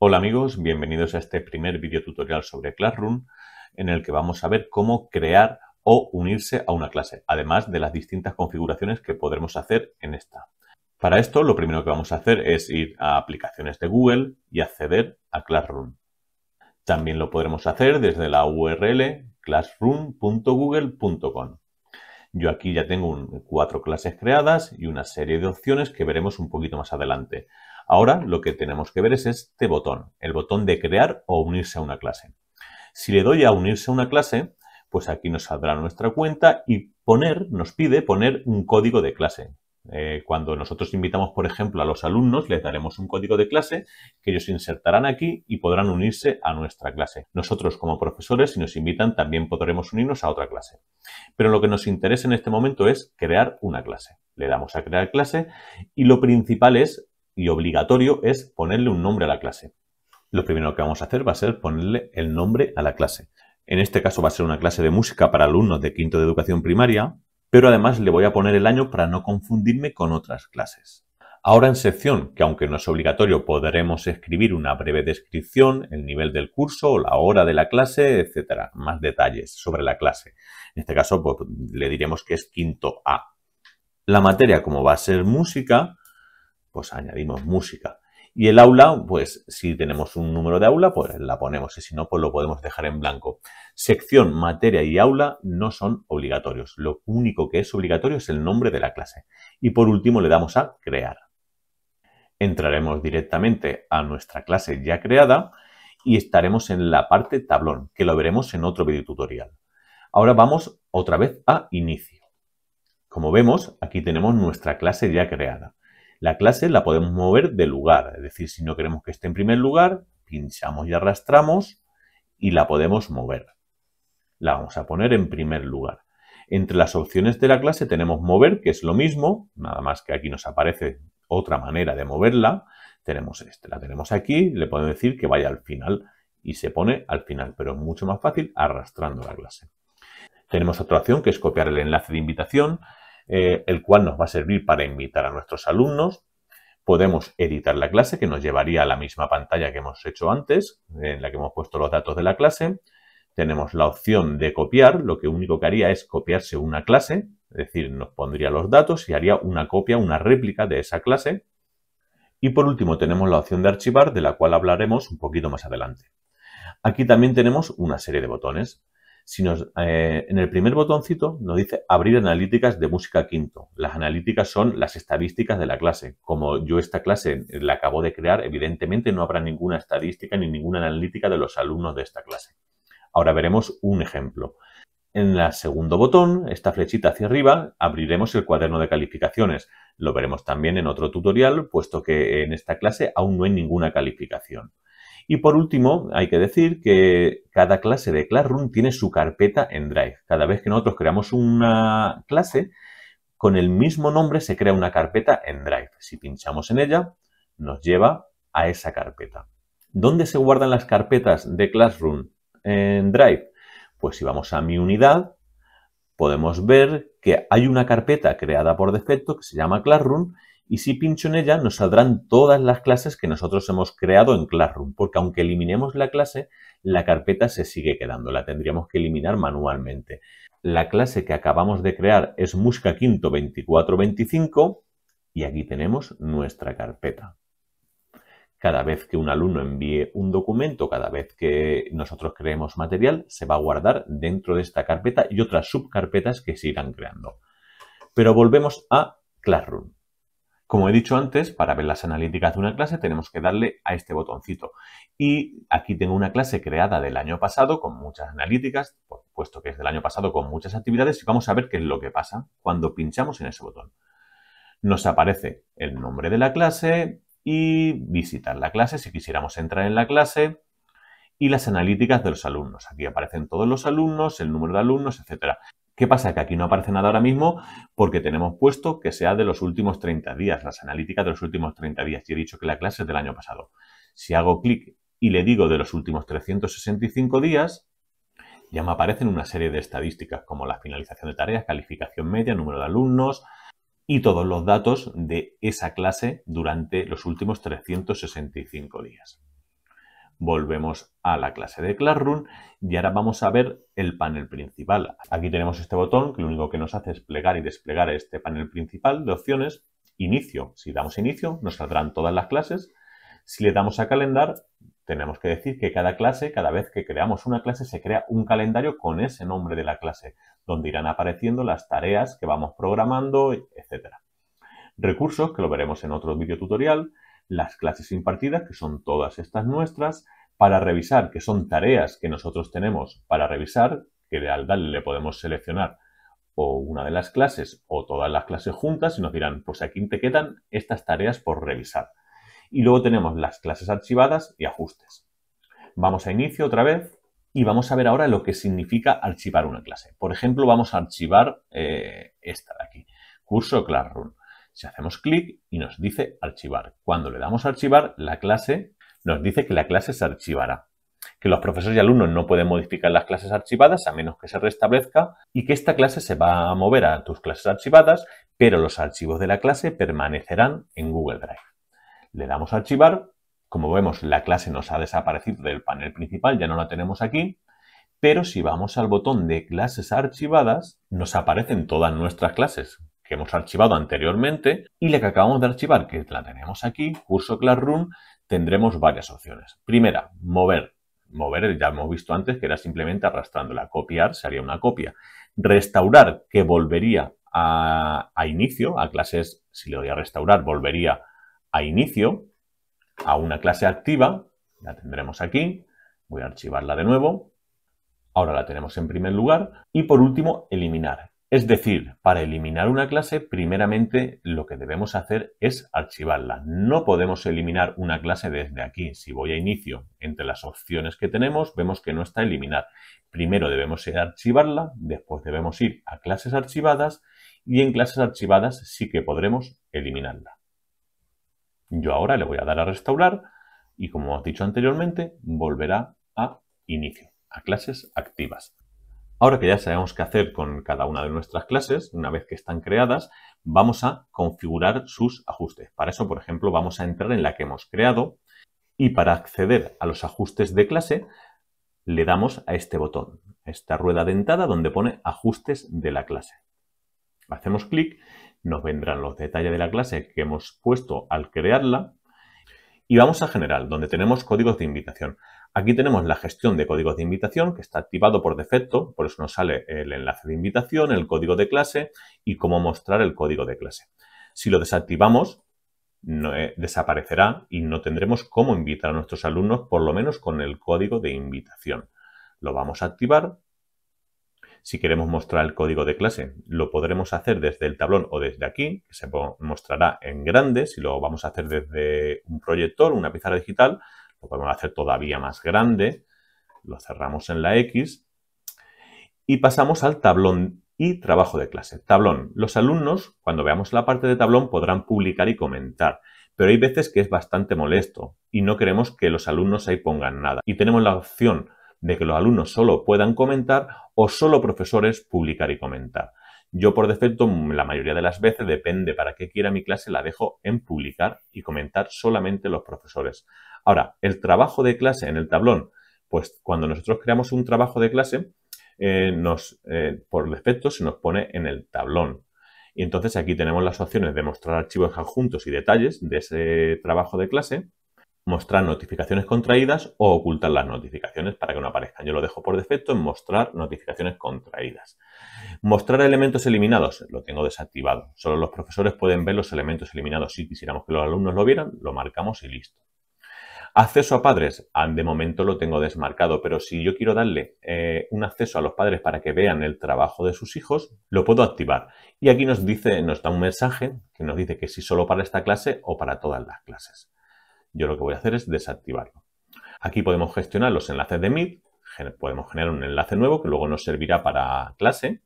Hola amigos, bienvenidos a este primer video tutorial sobre Classroom en el que vamos a ver cómo crear o unirse a una clase, además de las distintas configuraciones que podremos hacer en esta. Para esto lo primero que vamos a hacer es ir a aplicaciones de Google y acceder a Classroom. También lo podremos hacer desde la URL classroom.google.com. Yo aquí ya tengo cuatro clases creadas y una serie de opciones que veremos un poquito más adelante. Ahora lo que tenemos que ver es este botón, el botón de crear o unirse a una clase. Si le doy a unirse a una clase, pues aquí nos saldrá nuestra cuenta y poner, nos pide poner un código de clase. Eh, cuando nosotros invitamos, por ejemplo, a los alumnos, les daremos un código de clase que ellos insertarán aquí y podrán unirse a nuestra clase. Nosotros, como profesores, si nos invitan, también podremos unirnos a otra clase. Pero lo que nos interesa en este momento es crear una clase. Le damos a crear clase y lo principal es y obligatorio es ponerle un nombre a la clase. Lo primero que vamos a hacer va a ser ponerle el nombre a la clase. En este caso va a ser una clase de música para alumnos de quinto de educación primaria, pero además le voy a poner el año para no confundirme con otras clases. Ahora en sección, que aunque no es obligatorio, podremos escribir una breve descripción, el nivel del curso, la hora de la clase, etcétera, más detalles sobre la clase. En este caso, pues, le diremos que es quinto A. La materia, como va a ser música, pues añadimos música. Y el aula, pues si tenemos un número de aula, pues la ponemos y si no, pues lo podemos dejar en blanco. Sección, materia y aula no son obligatorios. Lo único que es obligatorio es el nombre de la clase. Y por último le damos a crear. Entraremos directamente a nuestra clase ya creada y estaremos en la parte tablón, que lo veremos en otro videotutorial. tutorial. Ahora vamos otra vez a inicio. Como vemos, aquí tenemos nuestra clase ya creada. La clase la podemos mover de lugar, es decir, si no queremos que esté en primer lugar, pinchamos y arrastramos y la podemos mover. La vamos a poner en primer lugar. Entre las opciones de la clase tenemos mover, que es lo mismo, nada más que aquí nos aparece otra manera de moverla. Tenemos este, la tenemos aquí, le podemos decir que vaya al final y se pone al final, pero es mucho más fácil arrastrando la clase. Tenemos otra opción que es copiar el enlace de invitación. Eh, el cual nos va a servir para invitar a nuestros alumnos. Podemos editar la clase, que nos llevaría a la misma pantalla que hemos hecho antes, en la que hemos puesto los datos de la clase. Tenemos la opción de copiar, lo que único que haría es copiarse una clase, es decir, nos pondría los datos y haría una copia, una réplica de esa clase. Y por último tenemos la opción de archivar, de la cual hablaremos un poquito más adelante. Aquí también tenemos una serie de botones. Si eh, en el primer botoncito nos dice abrir analíticas de música quinto. Las analíticas son las estadísticas de la clase. Como yo esta clase la acabo de crear, evidentemente no habrá ninguna estadística ni ninguna analítica de los alumnos de esta clase. Ahora veremos un ejemplo. En el segundo botón, esta flechita hacia arriba, abriremos el cuaderno de calificaciones. Lo veremos también en otro tutorial, puesto que en esta clase aún no hay ninguna calificación. Y por último, hay que decir que cada clase de Classroom tiene su carpeta en Drive. Cada vez que nosotros creamos una clase, con el mismo nombre se crea una carpeta en Drive. Si pinchamos en ella, nos lleva a esa carpeta. ¿Dónde se guardan las carpetas de Classroom en Drive? Pues si vamos a mi unidad, podemos ver que hay una carpeta creada por defecto que se llama Classroom y si pincho en ella, nos saldrán todas las clases que nosotros hemos creado en Classroom, porque aunque eliminemos la clase, la carpeta se sigue quedando, la tendríamos que eliminar manualmente. La clase que acabamos de crear es Musca Quinto 2425 y aquí tenemos nuestra carpeta. Cada vez que un alumno envíe un documento, cada vez que nosotros creemos material, se va a guardar dentro de esta carpeta y otras subcarpetas que se irán creando. Pero volvemos a Classroom. Como he dicho antes, para ver las analíticas de una clase tenemos que darle a este botoncito. Y aquí tengo una clase creada del año pasado con muchas analíticas, puesto que es del año pasado con muchas actividades, y vamos a ver qué es lo que pasa cuando pinchamos en ese botón. Nos aparece el nombre de la clase y visitar la clase si quisiéramos entrar en la clase y las analíticas de los alumnos. Aquí aparecen todos los alumnos, el número de alumnos, etcétera. ¿Qué pasa? Que aquí no aparece nada ahora mismo porque tenemos puesto que sea de los últimos 30 días, las analíticas de los últimos 30 días. Y he dicho que la clase es del año pasado. Si hago clic y le digo de los últimos 365 días, ya me aparecen una serie de estadísticas como la finalización de tareas, calificación media, número de alumnos y todos los datos de esa clase durante los últimos 365 días volvemos a la clase de Classroom y ahora vamos a ver el panel principal. Aquí tenemos este botón que lo único que nos hace es plegar y desplegar este panel principal de opciones. Inicio. Si damos inicio nos saldrán todas las clases. Si le damos a calendar tenemos que decir que cada clase, cada vez que creamos una clase, se crea un calendario con ese nombre de la clase, donde irán apareciendo las tareas que vamos programando, etc. Recursos, que lo veremos en otro video tutorial, las clases impartidas, que son todas estas nuestras, para revisar, que son tareas que nosotros tenemos para revisar, que de Aldal le podemos seleccionar o una de las clases o todas las clases juntas y nos dirán, pues aquí te quedan estas tareas por revisar. Y luego tenemos las clases archivadas y ajustes. Vamos a inicio otra vez y vamos a ver ahora lo que significa archivar una clase. Por ejemplo, vamos a archivar eh, esta de aquí, curso Classroom. Si hacemos clic y nos dice archivar. Cuando le damos a archivar, la clase nos dice que la clase se archivará. Que los profesores y alumnos no pueden modificar las clases archivadas a menos que se restablezca y que esta clase se va a mover a tus clases archivadas, pero los archivos de la clase permanecerán en Google Drive. Le damos a archivar. Como vemos, la clase nos ha desaparecido del panel principal, ya no la tenemos aquí. Pero si vamos al botón de clases archivadas, nos aparecen todas nuestras clases, que hemos archivado anteriormente y la que acabamos de archivar, que la tenemos aquí, curso Classroom, tendremos varias opciones. Primera, mover. Mover, ya hemos visto antes que era simplemente arrastrándola. Copiar, se haría una copia. Restaurar, que volvería a, a inicio, a clases, si le doy a restaurar, volvería a inicio, a una clase activa, la tendremos aquí, voy a archivarla de nuevo, ahora la tenemos en primer lugar, y por último, eliminar, es decir, para eliminar una clase, primeramente lo que debemos hacer es archivarla. No podemos eliminar una clase desde aquí. Si voy a inicio, entre las opciones que tenemos, vemos que no está eliminar. Primero debemos ir a archivarla, después debemos ir a clases archivadas y en clases archivadas sí que podremos eliminarla. Yo ahora le voy a dar a restaurar y como hemos dicho anteriormente, volverá a inicio, a clases activas. Ahora que ya sabemos qué hacer con cada una de nuestras clases, una vez que están creadas, vamos a configurar sus ajustes. Para eso, por ejemplo, vamos a entrar en la que hemos creado y para acceder a los ajustes de clase, le damos a este botón, esta rueda dentada donde pone ajustes de la clase. Hacemos clic, nos vendrán los detalles de la clase que hemos puesto al crearla y vamos a general, donde tenemos códigos de invitación. Aquí tenemos la gestión de códigos de invitación, que está activado por defecto, por eso nos sale el enlace de invitación, el código de clase y cómo mostrar el código de clase. Si lo desactivamos, eh, desaparecerá y no tendremos cómo invitar a nuestros alumnos, por lo menos con el código de invitación. Lo vamos a activar si queremos mostrar el código de clase. Lo podremos hacer desde el tablón o desde aquí, que se mostrará en grande. Si lo vamos a hacer desde un proyector, una pizarra digital, lo podemos hacer todavía más grande. Lo cerramos en la X y pasamos al tablón y trabajo de clase. Tablón. Los alumnos, cuando veamos la parte de tablón, podrán publicar y comentar. Pero hay veces que es bastante molesto y no queremos que los alumnos ahí pongan nada. Y tenemos la opción de que los alumnos solo puedan comentar o solo profesores publicar y comentar. Yo por defecto la mayoría de las veces, depende para qué quiera mi clase, la dejo en publicar y comentar solamente los profesores. Ahora, el trabajo de clase en el tablón, pues cuando nosotros creamos un trabajo de clase, eh, nos, eh, por defecto se nos pone en el tablón. Y entonces aquí tenemos las opciones de mostrar archivos adjuntos y detalles de ese trabajo de clase mostrar notificaciones contraídas o ocultar las notificaciones para que no aparezcan. Yo lo dejo por defecto en mostrar notificaciones contraídas. Mostrar elementos eliminados, lo tengo desactivado. Solo los profesores pueden ver los elementos eliminados. Si quisiéramos que los alumnos lo vieran, lo marcamos y listo. Acceso a padres, ah, de momento lo tengo desmarcado, pero si yo quiero darle eh, un acceso a los padres para que vean el trabajo de sus hijos, lo puedo activar. Y aquí nos dice, nos da un mensaje que nos dice que si solo para esta clase o para todas las clases yo lo que voy a hacer es desactivarlo. Aquí podemos gestionar los enlaces de Meet, podemos generar un enlace nuevo que luego nos servirá para clase,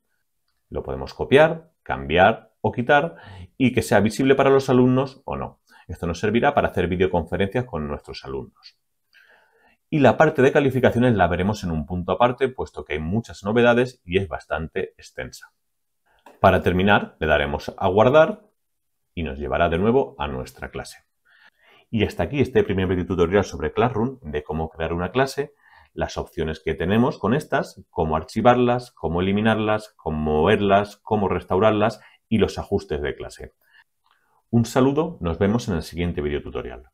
lo podemos copiar, cambiar o quitar y que sea visible para los alumnos o no. Esto nos servirá para hacer videoconferencias con nuestros alumnos. Y la parte de calificaciones la veremos en un punto aparte, puesto que hay muchas novedades y es bastante extensa. Para terminar, le daremos a guardar y nos llevará de nuevo a nuestra clase. Y hasta aquí este primer vídeo tutorial sobre Classroom, de cómo crear una clase, las opciones que tenemos con estas, cómo archivarlas, cómo eliminarlas, cómo moverlas, cómo restaurarlas y los ajustes de clase. Un saludo, nos vemos en el siguiente vídeo tutorial.